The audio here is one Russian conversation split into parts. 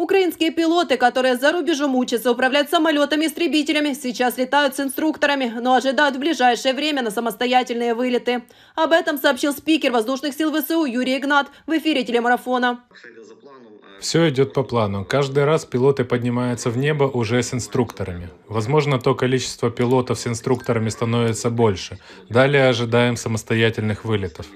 Украинские пилоты, которые за рубежом учатся управлять самолетами-истребителями, сейчас летают с инструкторами, но ожидают в ближайшее время на самостоятельные вылеты. Об этом сообщил спикер воздушных сил ВСУ Юрий Игнат в эфире телемарафона. Все идет по плану. Каждый раз пилоты поднимаются в небо уже с инструкторами. Возможно, то количество пилотов с инструкторами становится больше. Далее ожидаем самостоятельных вылетов.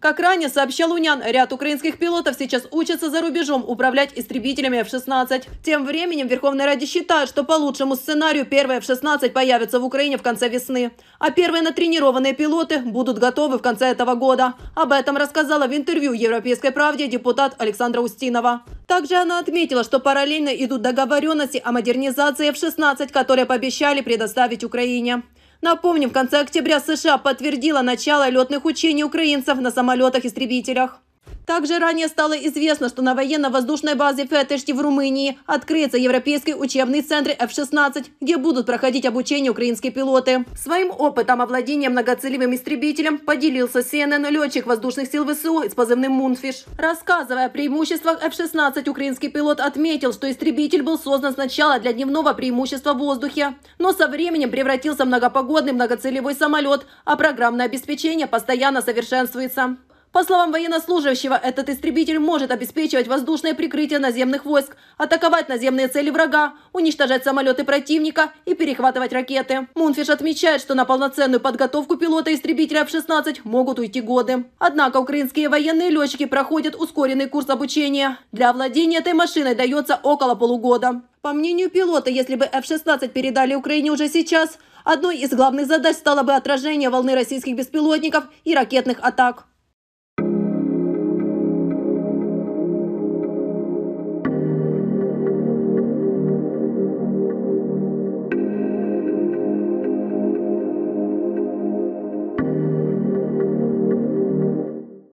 Как ранее сообщал Унян, ряд украинских пилотов сейчас учатся за рубежом управлять истребителями F-16. Тем временем Верховная Ради считает, что по лучшему сценарию первые F-16 появятся в Украине в конце весны, а первые натренированные пилоты будут готовы в конце этого года. Об этом рассказала в интервью «Европейской правде» депутат Александра Устинова. Также она отметила, что параллельно идут договоренности о модернизации F-16, которые пообещали предоставить Украине. Напомним, в конце октября США подтвердила начало летных учений украинцев на самолетах-истребителях. Также ранее стало известно, что на военно-воздушной базе Фетешти в Румынии открыется Европейский учебный центр F-16, где будут проходить обучение украинские пилоты. Своим опытом овладения многоцелевым истребителем поделился CNN летчик воздушных сил ВСУ с позывным «Мунфиш». Рассказывая о преимуществах F-16, украинский пилот отметил, что истребитель был создан сначала для дневного преимущества в воздухе, но со временем превратился в многопогодный многоцелевой самолет, а программное обеспечение постоянно совершенствуется. По словам военнослужащего, этот истребитель может обеспечивать воздушное прикрытие наземных войск, атаковать наземные цели врага, уничтожать самолеты противника и перехватывать ракеты. Мунфиш отмечает, что на полноценную подготовку пилота истребителя F-16 могут уйти годы. Однако украинские военные летчики проходят ускоренный курс обучения. Для владения этой машиной дается около полугода. По мнению пилота, если бы F-16 передали Украине уже сейчас, одной из главных задач стало бы отражение волны российских беспилотников и ракетных атак.